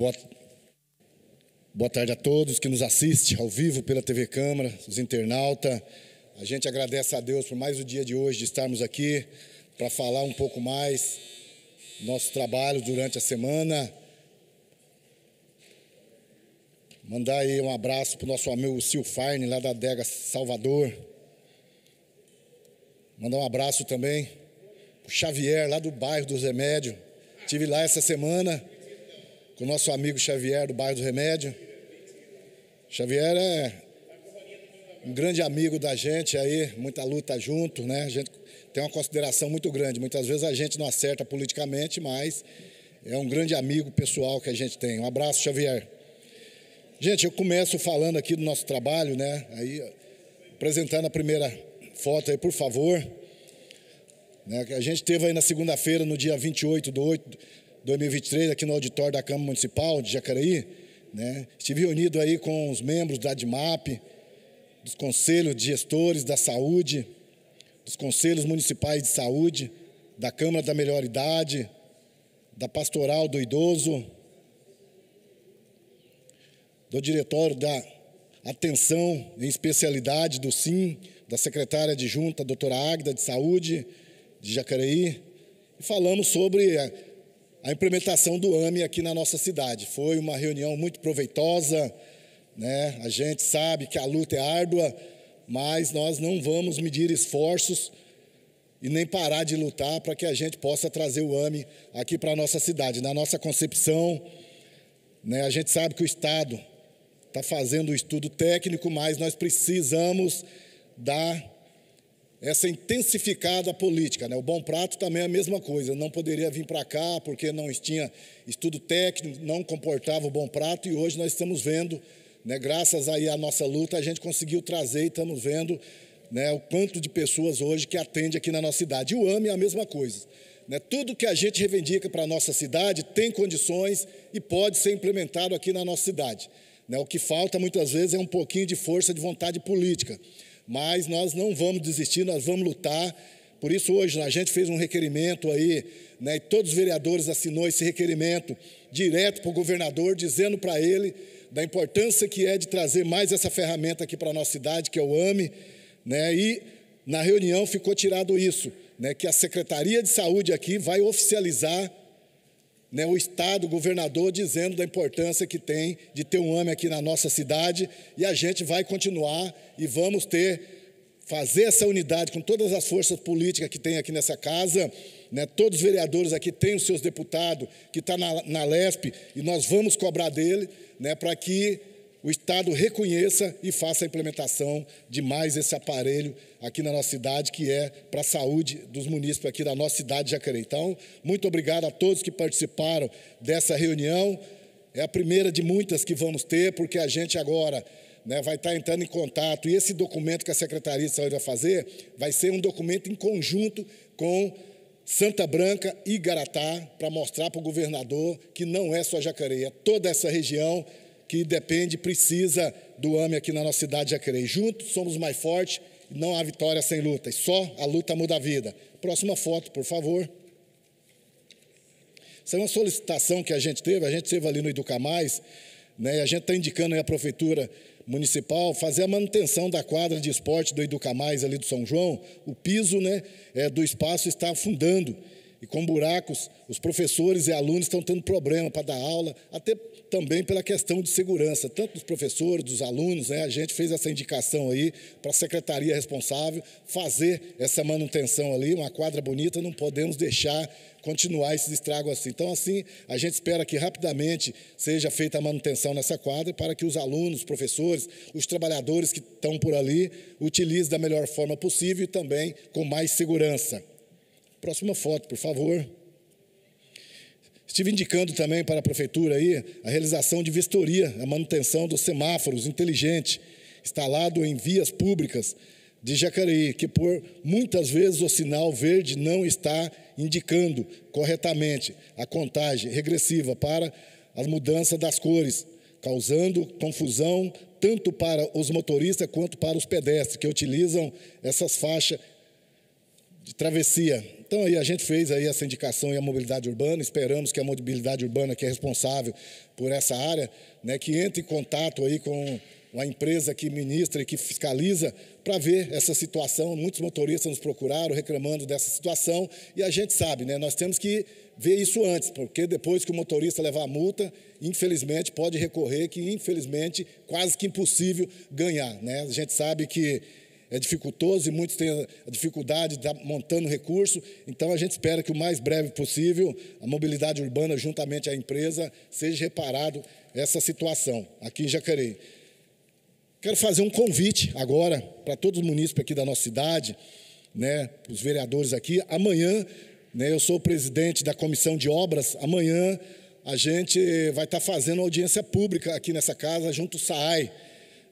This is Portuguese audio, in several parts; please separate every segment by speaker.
Speaker 1: Boa, boa tarde a todos que nos assistem ao vivo pela TV Câmara, os internautas. A gente agradece a Deus por mais o dia de hoje de estarmos aqui para falar um pouco mais nosso trabalho durante a semana. Mandar aí um abraço para o nosso amigo Sil Farne, lá da Dega Salvador. Mandar um abraço também para o Xavier, lá do bairro dos Remédios. Estive lá essa semana com o nosso amigo Xavier do bairro do Remédio. Xavier é um grande amigo da gente aí, muita luta junto, né? A gente tem uma consideração muito grande. Muitas vezes a gente não acerta politicamente, mas é um grande amigo pessoal que a gente tem. Um abraço, Xavier. Gente, eu começo falando aqui do nosso trabalho, né? Aí, apresentando a primeira foto aí, por favor. Né? A gente teve aí na segunda-feira, no dia 28 do 8 2023 aqui no auditório da Câmara Municipal de Jacareí. Né? Estive reunido aí com os membros da DMAP, dos conselhos de gestores da saúde, dos conselhos municipais de saúde, da Câmara da Melhor Idade, da Pastoral do Idoso, do diretório da Atenção em Especialidade do SIM, da secretária adjunta, doutora Águida de Saúde, de Jacareí, e falamos sobre a implementação do AME aqui na nossa cidade. Foi uma reunião muito proveitosa, né? a gente sabe que a luta é árdua, mas nós não vamos medir esforços e nem parar de lutar para que a gente possa trazer o AME aqui para a nossa cidade. Na nossa concepção, né, a gente sabe que o Estado está fazendo o estudo técnico, mas nós precisamos dar essa intensificada política. Né? O Bom Prato também é a mesma coisa, não poderia vir para cá porque não tinha estudo técnico, não comportava o Bom Prato, e hoje nós estamos vendo, né, graças aí à nossa luta, a gente conseguiu trazer e estamos vendo né, o quanto de pessoas hoje que atende aqui na nossa cidade. E o AME é a mesma coisa. Né? Tudo que a gente reivindica para a nossa cidade tem condições e pode ser implementado aqui na nossa cidade. Né? O que falta muitas vezes é um pouquinho de força de vontade política mas nós não vamos desistir, nós vamos lutar. Por isso, hoje, a gente fez um requerimento aí, né, e todos os vereadores assinou esse requerimento direto para o governador, dizendo para ele da importância que é de trazer mais essa ferramenta aqui para a nossa cidade, que é o AME, né, e na reunião ficou tirado isso, né, que a Secretaria de Saúde aqui vai oficializar né, o Estado, o governador, dizendo da importância que tem de ter um AME aqui na nossa cidade e a gente vai continuar e vamos ter fazer essa unidade com todas as forças políticas que tem aqui nessa casa, né, todos os vereadores aqui têm os seus deputados que estão tá na, na LESP e nós vamos cobrar dele né, para que o Estado reconheça e faça a implementação de mais esse aparelho aqui na nossa cidade, que é para a saúde dos municípios aqui da nossa cidade de Jacareí. Então, muito obrigado a todos que participaram dessa reunião. É a primeira de muitas que vamos ter, porque a gente agora né, vai estar entrando em contato. E esse documento que a Secretaria de Saúde vai fazer vai ser um documento em conjunto com Santa Branca e Garatá, para mostrar para o governador que não é só Jacareí, é toda essa região que depende, precisa do AME aqui na nossa cidade de Jaquerei. Juntos somos mais fortes, não há vitória sem luta, e só a luta muda a vida. Próxima foto, por favor. Essa é uma solicitação que a gente teve, a gente teve ali no Educa Mais, né, a gente está indicando aí a prefeitura municipal fazer a manutenção da quadra de esporte do Educa Mais ali do São João. O piso né, é, do espaço está afundando e com buracos, os professores e alunos estão tendo problema para dar aula, até também pela questão de segurança, tanto dos professores, dos alunos, né? a gente fez essa indicação aí para a secretaria responsável fazer essa manutenção ali, uma quadra bonita, não podemos deixar continuar esses estragos assim. Então, assim, a gente espera que rapidamente seja feita a manutenção nessa quadra para que os alunos, professores, os trabalhadores que estão por ali utilizem da melhor forma possível e também com mais segurança. Próxima foto, por favor. Estive indicando também para a prefeitura aí a realização de vistoria, a manutenção dos semáforos inteligentes instalado em vias públicas de Jacareí, que por muitas vezes o sinal verde não está indicando corretamente a contagem regressiva para as mudanças das cores, causando confusão tanto para os motoristas quanto para os pedestres que utilizam essas faixas de travessia. Então aí a gente fez aí essa indicação e a mobilidade urbana, esperamos que a mobilidade urbana que é responsável por essa área, né, que entre em contato aí com uma empresa que ministra e que fiscaliza para ver essa situação. Muitos motoristas nos procuraram reclamando dessa situação e a gente sabe, né, nós temos que ver isso antes, porque depois que o motorista levar a multa, infelizmente pode recorrer que infelizmente quase que impossível ganhar, né? A gente sabe que é dificultoso e muitos têm a dificuldade de estar montando recurso. Então, a gente espera que o mais breve possível a mobilidade urbana, juntamente à empresa, seja reparado essa situação aqui em Jacareí. Quero fazer um convite agora para todos os munícipes aqui da nossa cidade, né, os vereadores aqui. Amanhã, né, eu sou o presidente da comissão de obras. Amanhã a gente vai estar fazendo audiência pública aqui nessa casa, junto ao SAAI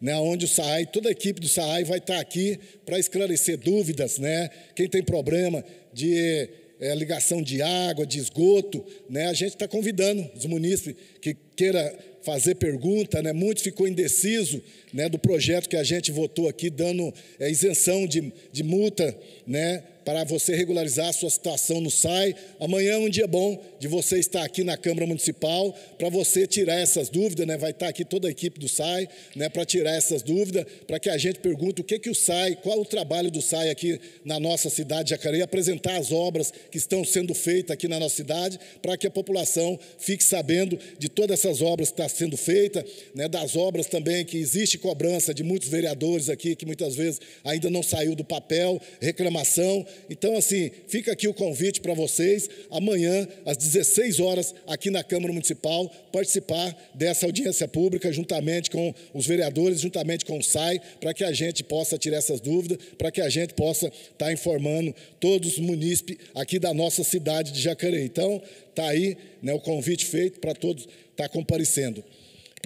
Speaker 1: né, onde o SAAI, toda a equipe do SAAI vai estar aqui para esclarecer dúvidas, né? Quem tem problema de é, ligação de água, de esgoto, né? A gente está convidando os munícipes que queira fazer pergunta, né? Muitos ficou indeciso né, do projeto que a gente votou aqui, dando é, isenção de, de multa né, para você regularizar a sua situação no SAI. Amanhã é um dia bom de você estar aqui na Câmara Municipal para você tirar essas dúvidas, né? Vai estar aqui toda a equipe do SAI, né, para tirar essas dúvidas, para que a gente pergunte o que que o SAI, qual o trabalho do SAI aqui na nossa cidade de Jacareí, apresentar as obras que estão sendo feitas aqui na nossa cidade, para que a população fique sabendo de todas essas obras que estão sendo feitas, né, das obras também que existe cobrança de muitos vereadores aqui, que muitas vezes ainda não saiu do papel, reclamação. Então, assim, fica aqui o convite para vocês, amanhã, às 16 horas, aqui na Câmara Municipal, participar dessa audiência pública, juntamente com os vereadores, juntamente com o SAI, para que a gente possa tirar essas dúvidas, para que a gente possa estar tá informando todos os munícipes aqui da nossa cidade de Jacareí. Então, está aí né, o convite feito para todos estar tá comparecendo.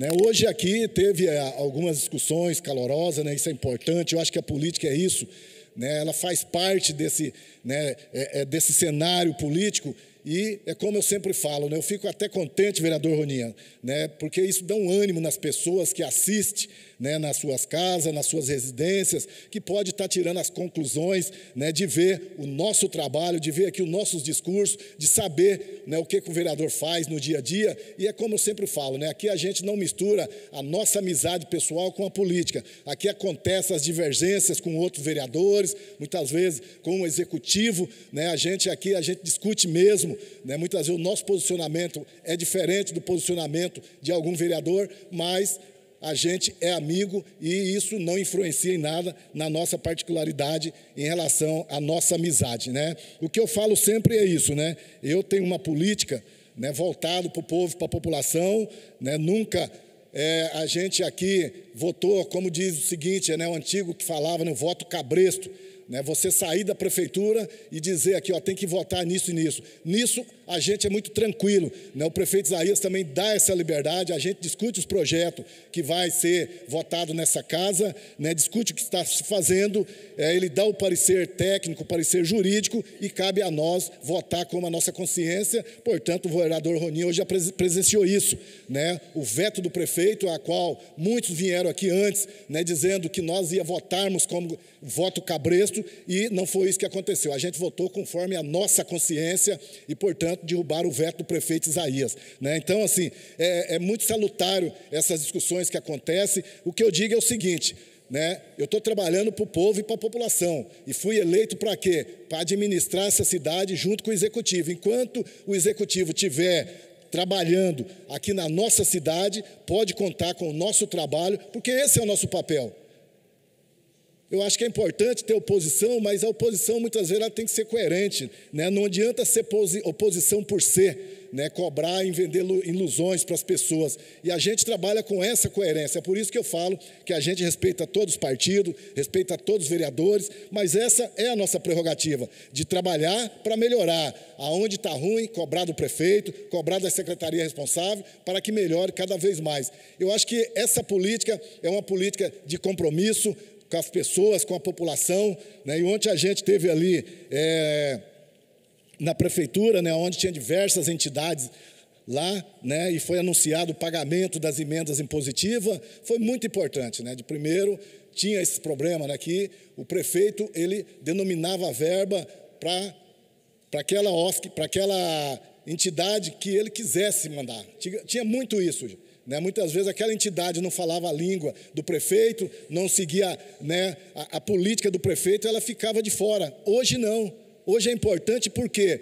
Speaker 1: Né, hoje aqui teve eh, algumas discussões calorosas, né, isso é importante, eu acho que a política é isso, né, ela faz parte desse, né, é, é, desse cenário político e é como eu sempre falo, né, eu fico até contente, vereador Roninha, né, porque isso dá um ânimo nas pessoas que assistem né, nas suas casas, nas suas residências, que pode estar tá tirando as conclusões né, de ver o nosso trabalho, de ver aqui os nossos discursos, de saber né, o que, que o vereador faz no dia a dia. E é como eu sempre falo, né, aqui a gente não mistura a nossa amizade pessoal com a política. Aqui acontecem as divergências com outros vereadores, muitas vezes com o executivo. Né, a gente aqui, a gente discute mesmo mesmo. Né? Muitas vezes o nosso posicionamento é diferente do posicionamento de algum vereador, mas a gente é amigo e isso não influencia em nada na nossa particularidade em relação à nossa amizade, né? O que eu falo sempre é isso, né? Eu tenho uma política né, voltada para o povo, para a população, né? Nunca é, a gente aqui votou, como diz o seguinte, né? O antigo que falava, né? Voto cabresto né? Você sair da prefeitura e dizer aqui, ó, tem que votar nisso e nisso. Nisso a gente é muito tranquilo. Né? O prefeito Isaías também dá essa liberdade, a gente discute os projetos que vai ser votado nessa casa, né? discute o que está se fazendo, é, ele dá o parecer técnico, o parecer jurídico, e cabe a nós votar como a nossa consciência. Portanto, o vereador Ronin hoje já presenciou isso. Né? O veto do prefeito, a qual muitos vieram aqui antes, né, dizendo que nós ia votarmos como voto cabresto, e não foi isso que aconteceu. A gente votou conforme a nossa consciência e, portanto, veto, derrubaram o veto do prefeito Isaías. Né? Então, assim, é, é muito salutário essas discussões que acontecem. O que eu digo é o seguinte: né? Eu estou trabalhando para o povo e para a população. E fui eleito para quê? Para administrar essa cidade junto com o executivo. Enquanto o executivo tiver trabalhando aqui na nossa cidade, pode contar com o nosso trabalho, porque esse é o nosso papel. Eu acho que é importante ter oposição, mas a oposição muitas vezes ela tem que ser coerente. Né? Não adianta ser oposição por ser, né? cobrar e vender ilusões para as pessoas. E a gente trabalha com essa coerência. É por isso que eu falo que a gente respeita todos os partidos, respeita todos os vereadores, mas essa é a nossa prerrogativa, de trabalhar para melhorar. Aonde está ruim, cobrar do prefeito, cobrar da secretaria responsável, para que melhore cada vez mais. Eu acho que essa política é uma política de compromisso, com as pessoas, com a população. Né? E ontem a gente teve ali é, na prefeitura, né, onde tinha diversas entidades lá, né, e foi anunciado o pagamento das emendas impositivas. Foi muito importante, né? De primeiro tinha esse problema, né, que o prefeito ele denominava a verba para para aquela OSC, para aquela entidade que ele quisesse mandar. Tinha muito isso. Né? Muitas vezes aquela entidade não falava a língua do prefeito, não seguia né, a, a política do prefeito, ela ficava de fora. Hoje não. Hoje é importante por quê?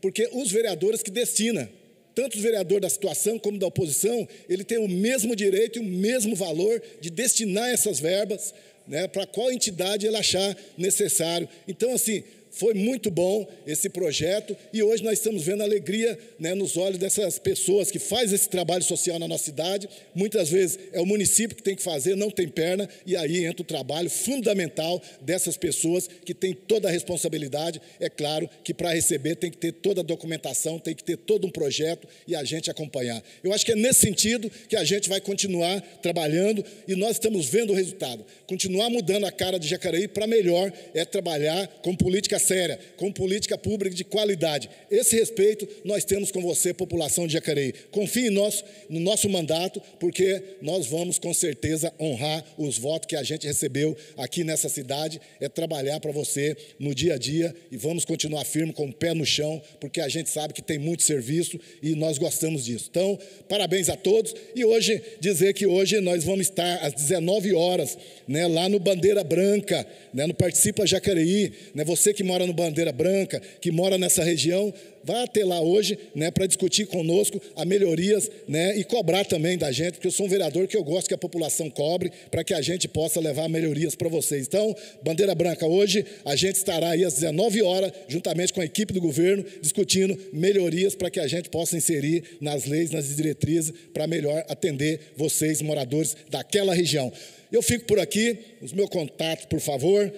Speaker 1: Porque os vereadores que destina, tanto o vereador da situação como da oposição, ele tem o mesmo direito e o mesmo valor de destinar essas verbas né, para qual entidade ele achar necessário. Então, assim, foi muito bom esse projeto e hoje nós estamos vendo alegria né, nos olhos dessas pessoas que fazem esse trabalho social na nossa cidade. Muitas vezes é o município que tem que fazer, não tem perna, e aí entra o trabalho fundamental dessas pessoas que têm toda a responsabilidade. É claro que para receber tem que ter toda a documentação, tem que ter todo um projeto e a gente acompanhar. Eu acho que é nesse sentido que a gente vai continuar trabalhando e nós estamos vendo o resultado. Continuar mudando a cara de Jacareí para melhor é trabalhar com políticas séria, com política pública de qualidade. Esse respeito nós temos com você, população de Jacareí. Confie em nós, no nosso mandato, porque nós vamos com certeza honrar os votos que a gente recebeu aqui nessa cidade, é trabalhar para você no dia a dia e vamos continuar firme com o pé no chão, porque a gente sabe que tem muito serviço e nós gostamos disso. Então, parabéns a todos e hoje dizer que hoje nós vamos estar às 19 horas, né, lá no Bandeira Branca, né, no Participa Jacareí, né, você que mora mora no Bandeira Branca, que mora nessa região, vá até lá hoje né, para discutir conosco a melhorias né, e cobrar também da gente, porque eu sou um vereador que eu gosto que a população cobre para que a gente possa levar melhorias para vocês. Então, Bandeira Branca, hoje a gente estará aí às 19 horas, juntamente com a equipe do governo, discutindo melhorias para que a gente possa inserir nas leis, nas diretrizes, para melhor atender vocês, moradores daquela região. Eu fico por aqui, os meus contatos, por favor.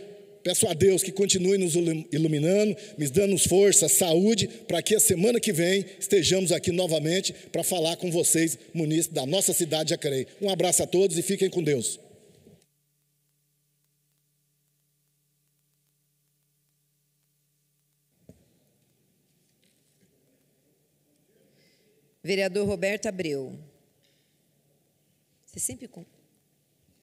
Speaker 1: Peço a Deus que continue nos iluminando, nos dando força, saúde, para que a semana que vem estejamos aqui novamente para falar com vocês, munícipes da nossa cidade de Jacareí. Um abraço a todos e fiquem com Deus. Vereador Roberto Abreu. Você sempre